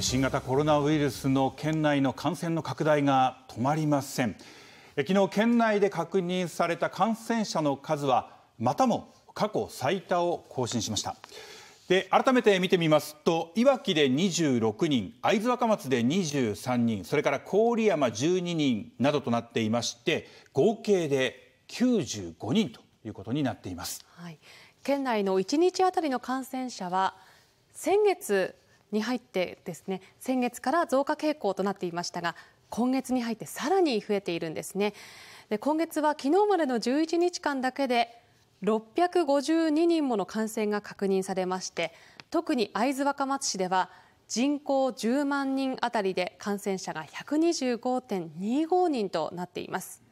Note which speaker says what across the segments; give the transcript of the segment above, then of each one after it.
Speaker 1: 新型コロナウイルスの県内の感染の拡大が止まりません昨日県内で確認された感染者の数はまたも過去最多を更新しましたで改めて見てみますといわきで26人会津若松で23人それから郡山12人などとなっていまして合計で95人ということになっています、
Speaker 2: はい、県内の1日あたりの感染者は先月に入ってですね先月から増加傾向となっていましたが今月に入ってさらに増えているんですねで今月は昨日までの11日間だけで652人もの感染が確認されまして特に会津若松市では人口10万人あたりで感染者が125.25人となっています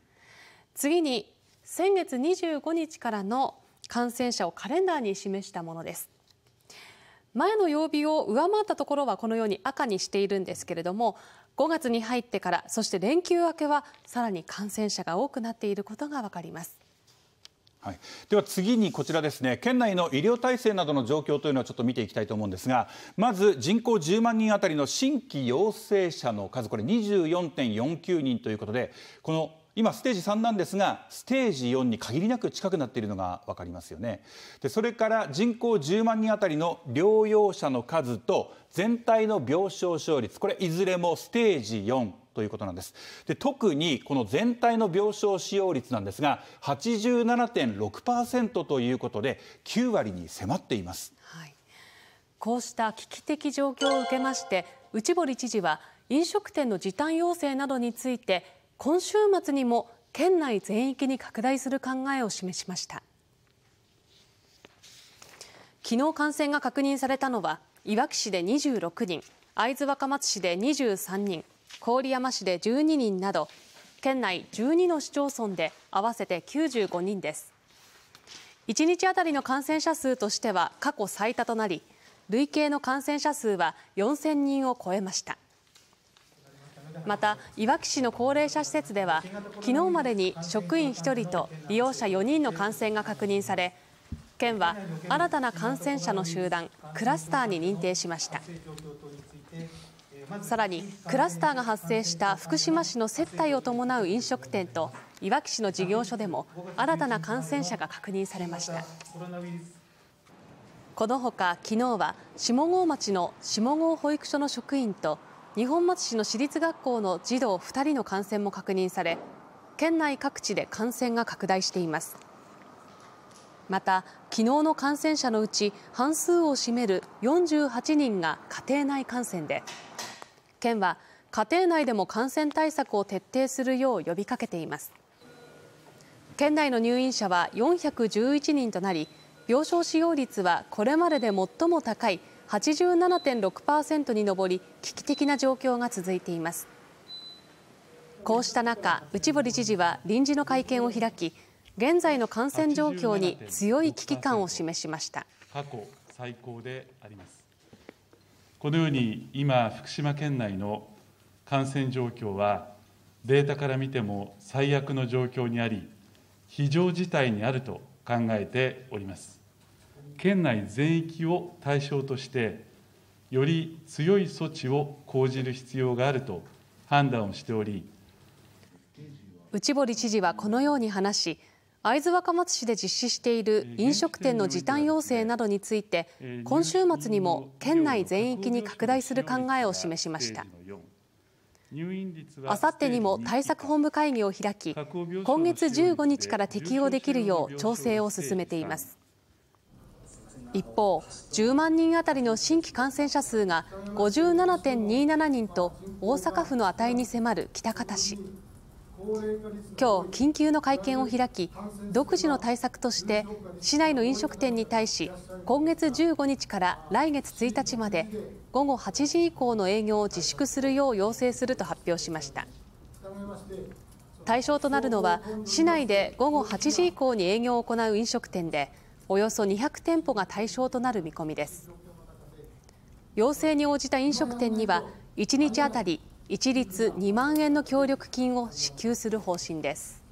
Speaker 2: 次に先月25日からの感染者をカレンダーに示したものです前の曜日を上回ったところはこのように赤にしているんですけれども5月に入ってからそして連休明けはさらに感染者が多くなっていることがわかります。
Speaker 1: はい、では次にこちらですね県内の医療体制などの状況というのはちょっと見ていきたいと思うんですがまず人口10万人当たりの新規陽性者の数これ24.49人ということでこの今ステージ3なんですがステージ4に限りなく近くなっているのが分かりますよねでそれから人口10万人当たりの療養者の数と全体の病床使用率これいずれもステージ4ということなんですで特にこの全体の病床使用率なんですが87.6%ということで9割に迫っています、はい、
Speaker 2: こうした危機的状況を受けまして内堀知事は飲食店の時短要請などについて今週末にも県内全域に拡大する考えを示しました昨日感染が確認されたのはいわき市で26人会津若松市で23人郡山市で12人など県内12の市町村で合わせて95人です1日当たりの感染者数としては過去最多となり累計の感染者数は4000人を超えましたまた、いわき市の高齢者施設ではきのうまでに職員1人と利用者4人の感染が確認され県は新たな感染者の集団クラスターに認定しました。さらにクラスターが発生した福島市の接待を伴う飲食店といわき市の事業所でも新たな感染者が確認されましたこのほか昨日は下郷町の下郷保育所の職員と二本松市の私立学校の児童2人の感染も確認され県内各地で感染が拡大していますまた昨日の感染者のうち半数を占める48人が家庭内感染で県は家庭内でも感染対策を徹底するよう呼びかけています県内の入院者は411人となり病床使用率はこれまでで最も高い87.6%に上り危機的な状況が続いていますこうした中内堀知事は臨時の会見を開き現在の感染状況に強い危機感を示しました過去最高であります
Speaker 1: このように今福島県内の感染状況はデータから見ても最悪の状況にあり非常事態にあると考えております県内全域を対象として、より強い措置を講じる必要があると判断をしており
Speaker 2: 内堀知事はこのように話し会津若松市で実施している飲食店の時短要請などについて今週末にも県内全域に拡大する考えを示しましたあさってにも対策本部会議を開き今月15日から適用できるよう調整を進めています。一方、10万人当たりの新規感染者数が57.27人と大阪府の値に迫る喜多方市。今日緊急の会見を開き独自の対策として市内の飲食店に対し今月15日から来月1日まで午後8時以降の営業を自粛するよう要請すると発表しました対象となるのは市内で午後8時以降に営業を行う飲食店でおよそ200店舗が対象となる見込みです要請に応じた飲食店には1日あたり一律2万円の協力金を支給する方針です